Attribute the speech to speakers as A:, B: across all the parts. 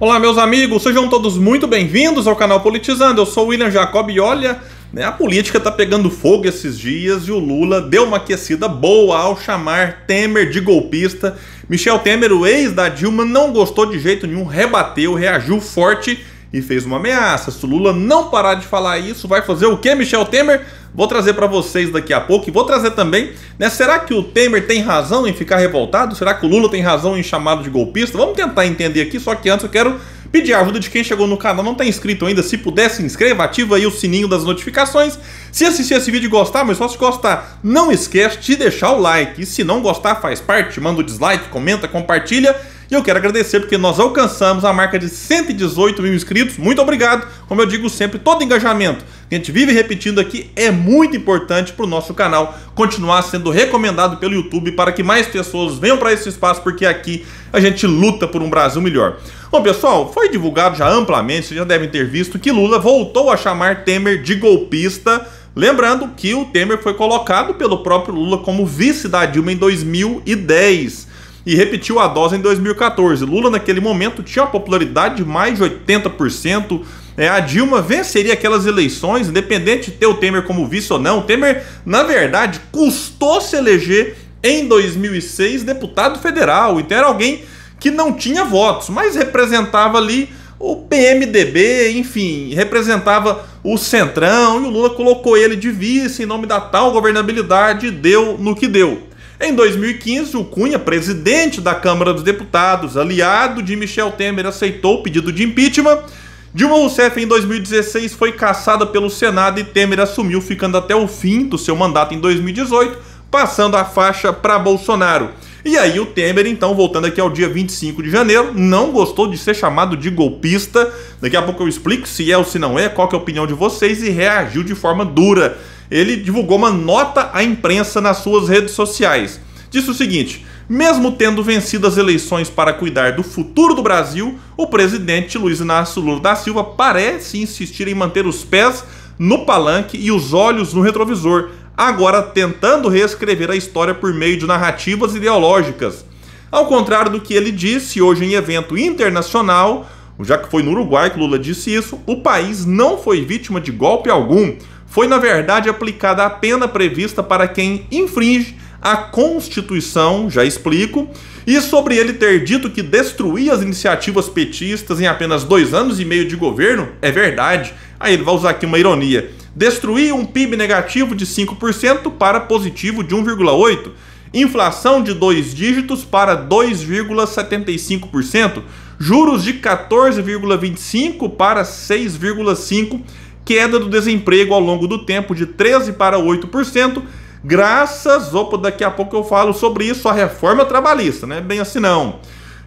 A: Olá, meus amigos, sejam todos muito bem-vindos ao canal Politizando. Eu sou o William Jacob e olha, né, a política tá pegando fogo esses dias e o Lula deu uma aquecida boa ao chamar Temer de golpista. Michel Temer, o ex da Dilma, não gostou de jeito nenhum, rebateu, reagiu forte e fez uma ameaça. Se o Lula não parar de falar isso, vai fazer o que, Michel Temer? Vou trazer para vocês daqui a pouco e vou trazer também, né? Será que o Temer tem razão em ficar revoltado? Será que o Lula tem razão em chamado de golpista? Vamos tentar entender aqui, só que antes eu quero pedir a ajuda de quem chegou no canal, não está inscrito ainda, se puder se inscreva, ativa aí o sininho das notificações. Se assistir esse vídeo e gostar, mas só se gostar, não esquece de deixar o like. E se não gostar, faz parte, manda o dislike, comenta, compartilha. E eu quero agradecer porque nós alcançamos a marca de 118 mil inscritos. Muito obrigado. Como eu digo sempre, todo engajamento que a gente vive repetindo aqui é muito importante para o nosso canal continuar sendo recomendado pelo YouTube para que mais pessoas venham para esse espaço, porque aqui a gente luta por um Brasil melhor. Bom, pessoal, foi divulgado já amplamente, vocês já devem ter visto, que Lula voltou a chamar Temer de golpista. Lembrando que o Temer foi colocado pelo próprio Lula como vice da Dilma em 2010 e repetiu a dose em 2014. Lula, naquele momento, tinha uma popularidade de mais de 80%. É, a Dilma venceria aquelas eleições, independente de ter o Temer como vice ou não. O Temer, na verdade, custou se eleger em 2006 deputado federal. Então era alguém que não tinha votos, mas representava ali o PMDB, enfim, representava o Centrão e o Lula colocou ele de vice em nome da tal governabilidade, deu no que deu. Em 2015, o Cunha, presidente da Câmara dos Deputados, aliado de Michel Temer, aceitou o pedido de impeachment. Dilma Rousseff, em 2016, foi caçada pelo Senado e Temer assumiu, ficando até o fim do seu mandato em 2018, passando a faixa para Bolsonaro. E aí, o Temer, então, voltando aqui ao dia 25 de janeiro, não gostou de ser chamado de golpista. Daqui a pouco eu explico se é ou se não é, qual é a opinião de vocês, e reagiu de forma dura ele divulgou uma nota à imprensa nas suas redes sociais. Disse o seguinte: mesmo tendo vencido as eleições para cuidar do futuro do Brasil, o presidente Luiz Inácio Lula da Silva parece insistir em manter os pés no palanque e os olhos no retrovisor, agora tentando reescrever a história por meio de narrativas ideológicas. Ao contrário do que ele disse hoje em evento internacional, já que foi no Uruguai que Lula disse isso, o país não foi vítima de golpe algum foi na verdade aplicada a pena prevista para quem infringe a Constituição, já explico, e sobre ele ter dito que destruía as iniciativas petistas em apenas dois anos e meio de governo, é verdade. Aí ele vai usar aqui uma ironia. Destruir um PIB negativo de 5% para positivo de 1,8%. Inflação de dois dígitos para 2,75%. Juros de 14,25% para 6,5% queda do desemprego ao longo do tempo de 13% para 8%, graças, opa, daqui a pouco eu falo sobre isso, a reforma trabalhista, né? Bem assim não.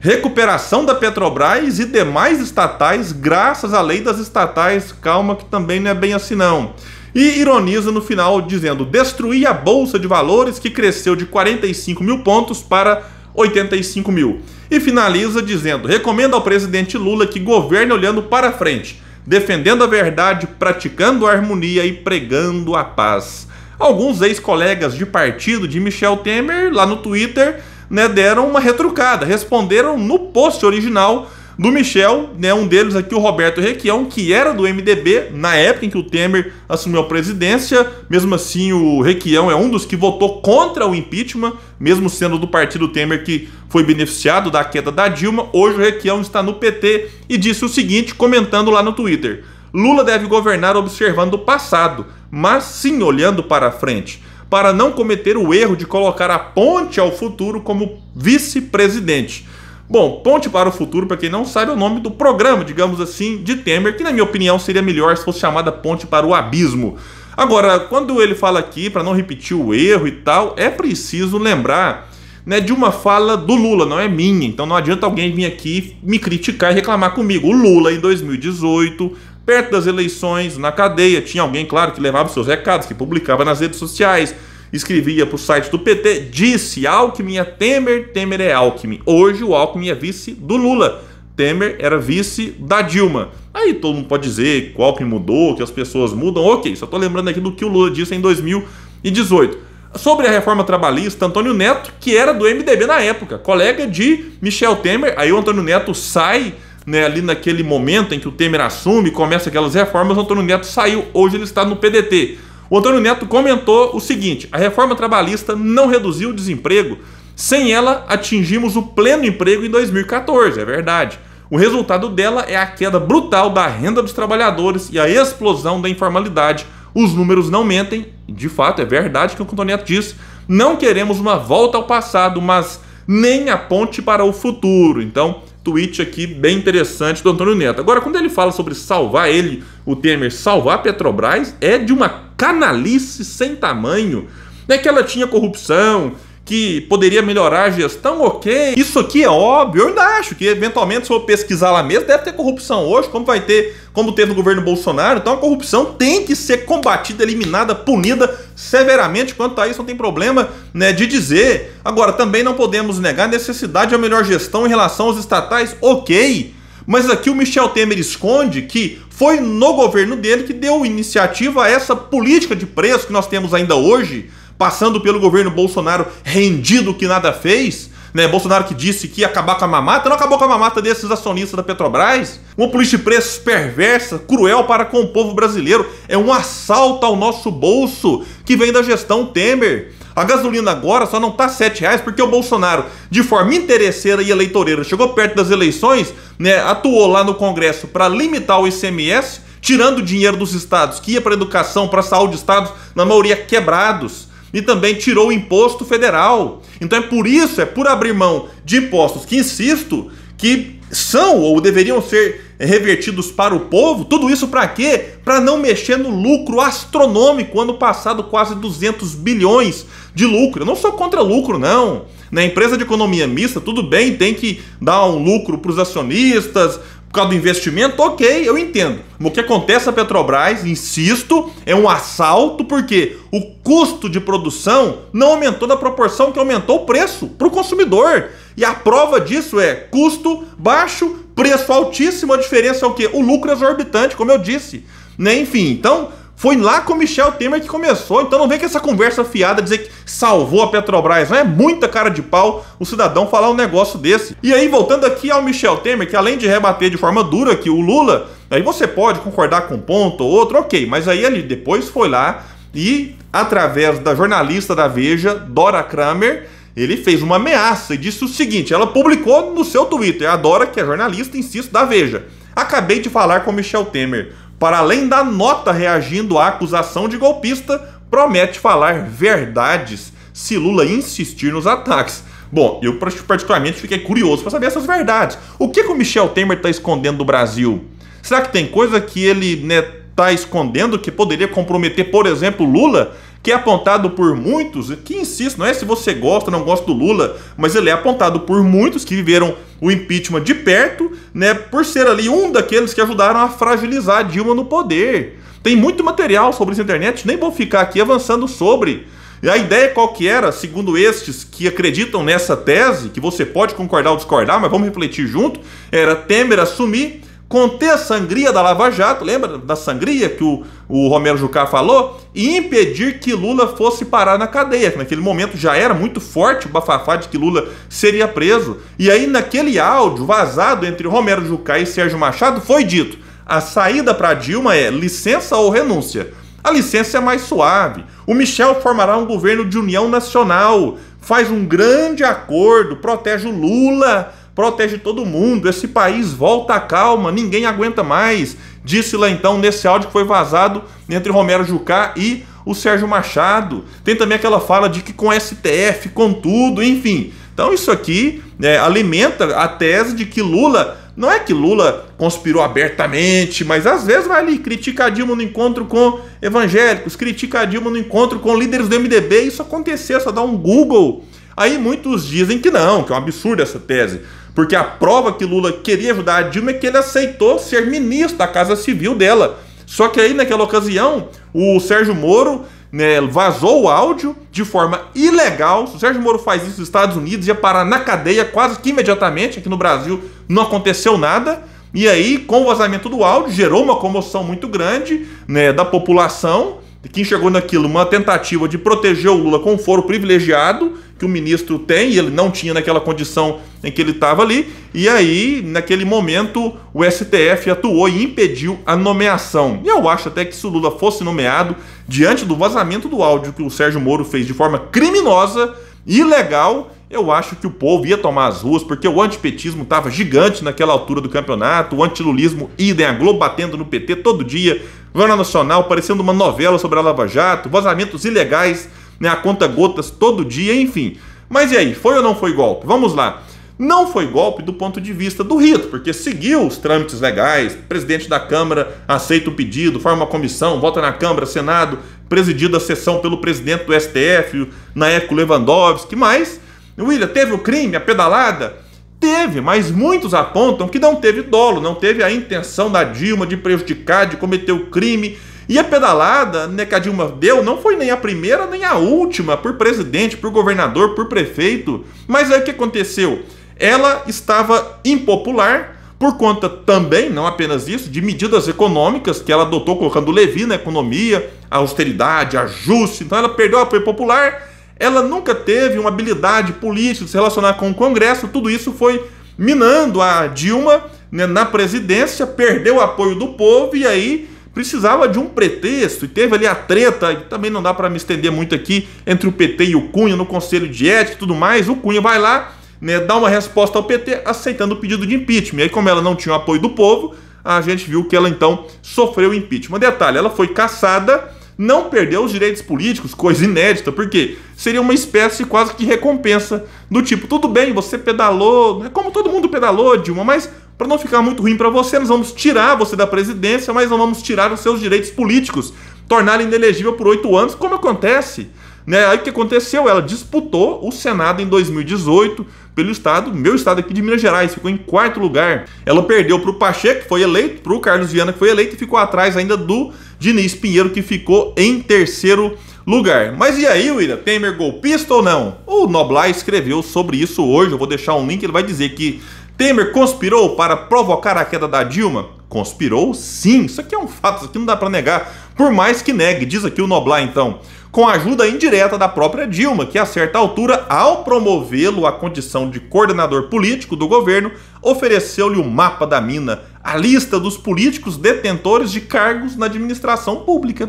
A: Recuperação da Petrobras e demais estatais, graças à lei das estatais, calma que também não é bem assim não. E ironiza no final dizendo: destruir a bolsa de valores que cresceu de 45 mil pontos para 85 mil. E finaliza dizendo: recomenda ao presidente Lula que governe olhando para frente defendendo a verdade, praticando a harmonia e pregando a paz. Alguns ex-colegas de partido de Michel Temer, lá no Twitter, né, deram uma retrucada, responderam no post original do Michel, né? Um deles aqui, o Roberto Requião, que era do MDB na época em que o Temer assumiu a presidência. Mesmo assim, o Requião é um dos que votou contra o impeachment, mesmo sendo do partido Temer que foi beneficiado da queda da Dilma. Hoje o Requião está no PT e disse o seguinte, comentando lá no Twitter: Lula deve governar observando o passado, mas sim olhando para a frente para não cometer o erro de colocar a ponte ao futuro como vice-presidente. Bom, Ponte para o Futuro, para quem não sabe, é o nome do programa, digamos assim, de Temer, que na minha opinião seria melhor se fosse chamada Ponte para o Abismo. Agora, quando ele fala aqui, para não repetir o erro e tal, é preciso lembrar né, de uma fala do Lula, não é minha. Então não adianta alguém vir aqui me criticar e reclamar comigo. O Lula, em 2018, perto das eleições, na cadeia, tinha alguém, claro, que levava os seus recados, que publicava nas redes sociais, escrevia para o site do PT, disse Alckmin é Temer, Temer é Alckmin. Hoje o Alckmin é vice do Lula. Temer era vice da Dilma. Aí todo mundo pode dizer que o Alckmin mudou, que as pessoas mudam. Ok, só estou lembrando aqui do que o Lula disse em 2018. Sobre a reforma trabalhista, Antônio Neto, que era do MDB na época, colega de Michel Temer, aí o Antônio Neto sai né, ali naquele momento em que o Temer assume, começa aquelas reformas, o Antônio Neto saiu, hoje ele está no PDT. O Antônio Neto comentou o seguinte: a reforma trabalhista não reduziu o desemprego. Sem ela, atingimos o pleno emprego em 2014, é verdade. O resultado dela é a queda brutal da renda dos trabalhadores e a explosão da informalidade. Os números não mentem, de fato, é verdade que o Antônio Neto diz. Não queremos uma volta ao passado, mas nem a ponte para o futuro. Então, tweet aqui bem interessante do Antônio Neto. Agora, quando ele fala sobre salvar ele, o Temer, salvar a Petrobras, é de uma canalice sem tamanho, né, que ela tinha corrupção, que poderia melhorar a gestão, ok. Isso aqui é óbvio, eu ainda acho que eventualmente, se eu pesquisar lá mesmo, deve ter corrupção hoje, como vai ter, como teve no governo Bolsonaro. Então a corrupção tem que ser combatida, eliminada, punida severamente. Quanto a isso, não tem problema né, de dizer. Agora, também não podemos negar a necessidade de uma melhor gestão em relação aos estatais, ok. Mas aqui o Michel Temer esconde que foi no governo dele que deu iniciativa a essa política de preço que nós temos ainda hoje, passando pelo governo Bolsonaro rendido que nada fez, né? Bolsonaro que disse que ia acabar com a mamata, não acabou com a mamata desses acionistas da Petrobras. Uma política de preços perversa, cruel para com o povo brasileiro, é um assalto ao nosso bolso que vem da gestão Temer. A gasolina agora só não tá R$ reais porque o Bolsonaro, de forma interesseira e eleitoreira, chegou perto das eleições, né, atuou lá no Congresso para limitar o ICMS, tirando dinheiro dos estados que ia para educação, para saúde, estados na maioria quebrados e também tirou o imposto federal. Então é por isso, é por abrir mão de impostos que insisto que são ou deveriam ser revertidos para o povo. Tudo isso para quê? Para não mexer no lucro astronômico. Ano passado quase 200 bilhões de lucro. Eu não sou contra lucro, não. Na empresa de economia mista, tudo bem, tem que dar um lucro para os acionistas, por causa do investimento, ok, eu entendo. O que acontece a Petrobras, insisto, é um assalto porque o custo de produção não aumentou na proporção que aumentou o preço para o consumidor. E a prova disso é custo baixo, preço altíssimo, a diferença é o quê? O lucro exorbitante, como eu disse. Né? Enfim, então foi lá com o Michel Temer que começou. Então não vem com essa conversa fiada dizer que salvou a Petrobras. Não é muita cara de pau o cidadão falar um negócio desse. E aí, voltando aqui ao Michel Temer, que além de rebater de forma dura que o Lula, aí você pode concordar com um ponto ou outro, ok. Mas aí ele depois foi lá e, através da jornalista da Veja, Dora Kramer, ele fez uma ameaça e disse o seguinte: ela publicou no seu Twitter, a Dora, que é jornalista, insisto, da Veja. Acabei de falar com Michel Temer para além da nota reagindo à acusação de golpista, promete falar verdades se Lula insistir nos ataques. Bom, eu particularmente fiquei curioso para saber essas verdades. O que, que o Michel Temer está escondendo do Brasil? Será que tem coisa que ele está né, tá escondendo que poderia comprometer, por exemplo, Lula? que é apontado por muitos, que insisto, não é se você gosta ou não gosta do Lula, mas ele é apontado por muitos que viveram o impeachment de perto, né, por ser ali um daqueles que ajudaram a fragilizar Dilma no poder. Tem muito material sobre isso na internet, nem vou ficar aqui avançando sobre. E a ideia qual que era, segundo estes que acreditam nessa tese, que você pode concordar ou discordar, mas vamos refletir junto, era Temer assumir conter a sangria da Lava Jato, lembra da sangria que o, o Romero Jucá falou? E impedir que Lula fosse parar na cadeia. Naquele momento já era muito forte o bafafá de que Lula seria preso. E aí, naquele áudio vazado entre Romero Jucá e Sérgio Machado, foi dito: a saída para Dilma é licença ou renúncia. A licença é mais suave. O Michel formará um governo de união nacional, faz um grande acordo, protege o Lula protege todo mundo, esse país volta à calma, ninguém aguenta mais. Disse lá então nesse áudio que foi vazado entre Romero Jucá e o Sérgio Machado. Tem também aquela fala de que com STF, com tudo, enfim. Então isso aqui é, alimenta a tese de que Lula não é que Lula conspirou abertamente, mas às vezes vai ali, critica a Dilma no encontro com evangélicos, critica a Dilma no encontro com líderes do MDB, isso aconteceu, só dá um Google. Aí muitos dizem que não, que é um absurdo essa tese. Porque a prova que Lula queria ajudar a Dilma é que ele aceitou ser ministro da Casa Civil dela. Só que aí, naquela ocasião, o Sérgio Moro né, vazou o áudio de forma ilegal. Se o Sérgio Moro faz isso nos Estados Unidos, ia parar na cadeia quase que imediatamente. Aqui no Brasil não aconteceu nada. E aí, com o vazamento do áudio, gerou uma comoção muito grande né, da população que enxergou naquilo uma tentativa de proteger o Lula com foro privilegiado que o ministro tem e ele não tinha naquela condição em que ele estava ali. E aí, naquele momento, o STF atuou e impediu a nomeação. E eu acho até que se o Lula fosse nomeado, diante do vazamento do áudio que o Sérgio Moro fez de forma criminosa, ilegal, eu acho que o povo ia tomar as ruas, porque o antipetismo estava gigante naquela altura do campeonato, o antilulismo idem, a Globo batendo no PT todo dia, Jornal Nacional parecendo uma novela sobre a Lava Jato, vazamentos ilegais, né, a conta gotas todo dia, enfim. Mas e aí, foi ou não foi golpe? Vamos lá. Não foi golpe do ponto de vista do rito, porque seguiu os trâmites legais, presidente da Câmara aceita o pedido, forma uma comissão, vota na Câmara, Senado, presidida a sessão pelo presidente do STF, na época Lewandowski, mas William teve o crime, a pedalada? Teve, mas muitos apontam que não teve dolo, não teve a intenção da Dilma de prejudicar, de cometer o crime. E a pedalada né, que a Dilma deu não foi nem a primeira nem a última, por presidente, por governador, por prefeito. Mas aí o que aconteceu? ela estava impopular por conta também, não apenas isso, de medidas econômicas que ela adotou colocando Levi na economia, austeridade, ajuste. Então ela perdeu o apoio popular, ela nunca teve uma habilidade política de se relacionar com o Congresso, tudo isso foi minando a Dilma né, na presidência, perdeu o apoio do povo e aí precisava de um pretexto e teve ali a treta, e também não dá para me estender muito aqui, entre o PT e o Cunha no Conselho de Ética e tudo mais. O Cunha vai lá né, dar uma resposta ao PT aceitando o pedido de impeachment. E aí, como ela não tinha o apoio do povo, a gente viu que ela então sofreu impeachment. Detalhe, ela foi caçada, não perdeu os direitos políticos, coisa inédita, porque seria uma espécie quase que recompensa do tipo, tudo bem, você pedalou, né, como todo mundo pedalou, Dilma, mas para não ficar muito ruim para você, nós vamos tirar você da presidência, mas não vamos tirar os seus direitos políticos, torná-la inelegível por oito anos, como acontece né? Aí o que aconteceu? Ela disputou o Senado em 2018 pelo estado, meu estado aqui de Minas Gerais, ficou em quarto lugar. Ela perdeu para o Pacheco, que foi eleito, para o Carlos Viana, que foi eleito, e ficou atrás ainda do Diniz Pinheiro, que ficou em terceiro lugar. Mas e aí, Willa, Temer golpista ou não? O Noblar escreveu sobre isso hoje, eu vou deixar um link, ele vai dizer que Temer conspirou para provocar a queda da Dilma? Conspirou sim, isso aqui é um fato, isso aqui não dá para negar, por mais que negue, diz aqui o Noblar então com a ajuda indireta da própria Dilma, que a certa altura, ao promovê-lo à condição de coordenador político do governo, ofereceu-lhe o mapa da mina, a lista dos políticos detentores de cargos na administração pública.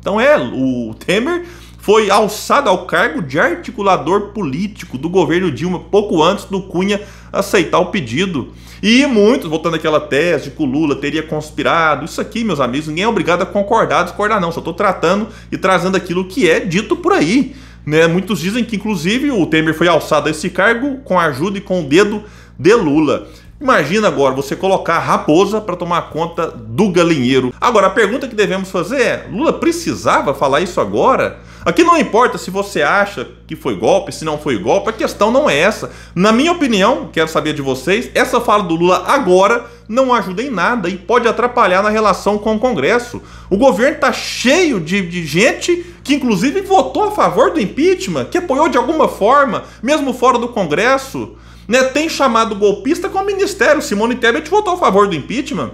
A: Então é, o Temer foi alçado ao cargo de articulador político do governo Dilma pouco antes do Cunha aceitar o pedido. E muitos, voltando àquela tese de que o Lula teria conspirado, isso aqui, meus amigos, ninguém é obrigado a concordar, discordar, não. Só estou tratando e trazendo aquilo que é dito por aí. Né? Muitos dizem que, inclusive, o Temer foi alçado a esse cargo com a ajuda e com o dedo de Lula. Imagina agora você colocar a raposa para tomar conta do galinheiro. Agora, a pergunta que devemos fazer é: Lula precisava falar isso agora? Aqui não importa se você acha que foi golpe, se não foi golpe, a questão não é essa. Na minha opinião, quero saber de vocês, essa fala do Lula agora não ajuda em nada e pode atrapalhar na relação com o Congresso. O governo está cheio de, de gente que, inclusive, votou a favor do impeachment, que apoiou de alguma forma, mesmo fora do Congresso. Né? Tem chamado golpista com o ministério. Simone Tebet votou a favor do impeachment.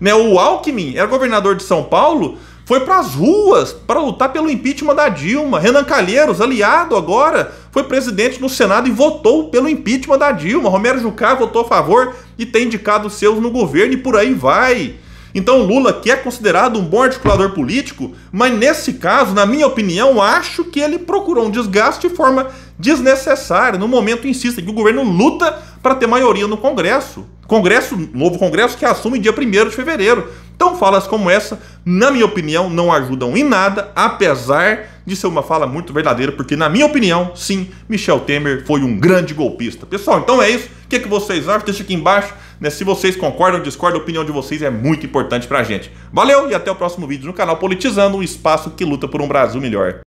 A: Né? O Alckmin era governador de São Paulo foi para as ruas para lutar pelo impeachment da Dilma. Renan Calheiros, aliado agora, foi presidente no Senado e votou pelo impeachment da Dilma. Romero Jucá votou a favor e tem indicado seus no governo e por aí vai. Então Lula, que é considerado um bom articulador político, mas nesse caso, na minha opinião, acho que ele procurou um desgaste de forma desnecessária. No momento, insista que o governo luta para ter maioria no Congresso. Congresso, novo Congresso que assume dia 1 de fevereiro. Então, falas como essa, na minha opinião, não ajudam em nada, apesar de ser uma fala muito verdadeira, porque, na minha opinião, sim, Michel Temer foi um grande golpista. Pessoal, então é isso. O que, é que vocês acham? Deixa aqui embaixo. Né? Se vocês concordam ou discordam, a opinião de vocês é muito importante a gente. Valeu e até o próximo vídeo no canal Politizando um espaço que luta por um Brasil melhor.